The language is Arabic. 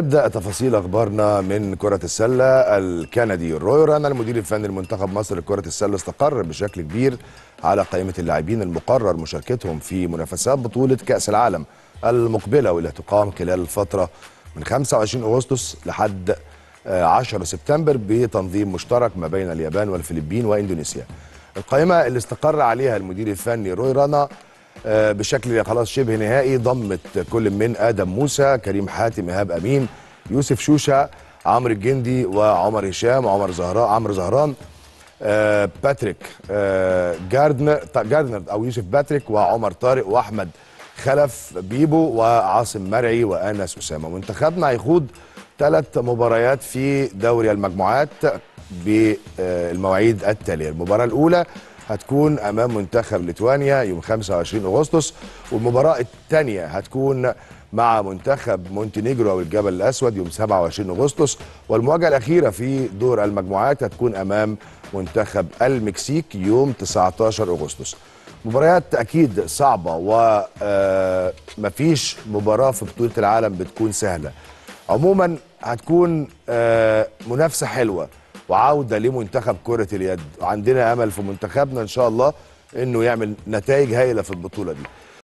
نبدا تفاصيل اخبارنا من كره السله الكندي روي رانا المدير الفني لمنتخب مصر لكره السله استقر بشكل كبير على قائمه اللاعبين المقرر مشاركتهم في منافسات بطوله كاس العالم المقبله واللي تقام خلال الفتره من 25 اغسطس لحد 10 آه، سبتمبر بتنظيم مشترك ما بين اليابان والفلبين واندونيسيا. القائمه اللي استقر عليها المدير الفني روي رانا آه، بشكل خلاص شبه نهائي ضمت كل من ادم موسى كريم حاتم ايهاب امين يوسف شوشه عمرو الجندي وعمر هشام وعمر زهراء عمرو زهران آه، باتريك آه، جاردنر جاردنر او يوسف باتريك وعمر طارق واحمد خلف بيبو وعاصم مرعي وانس اسامه منتخبنا هيخوض ثلاث مباريات في دوري المجموعات بالمواعيد التاليه المباراه الاولى هتكون امام منتخب ليتوانيا يوم 25 اغسطس والمباراه الثانيه هتكون مع منتخب مونتينيجرو او الجبل الاسود يوم 27 اغسطس والمواجهه الاخيره في دور المجموعات هتكون امام منتخب المكسيك يوم 19 اغسطس مباريات اكيد صعبه ومفيش آه، مباراه في بطوله العالم بتكون سهله عموما هتكون آه، منافسه حلوه وعوده لمنتخب كره اليد عندنا امل في منتخبنا ان شاء الله انه يعمل نتائج هايله في البطوله دي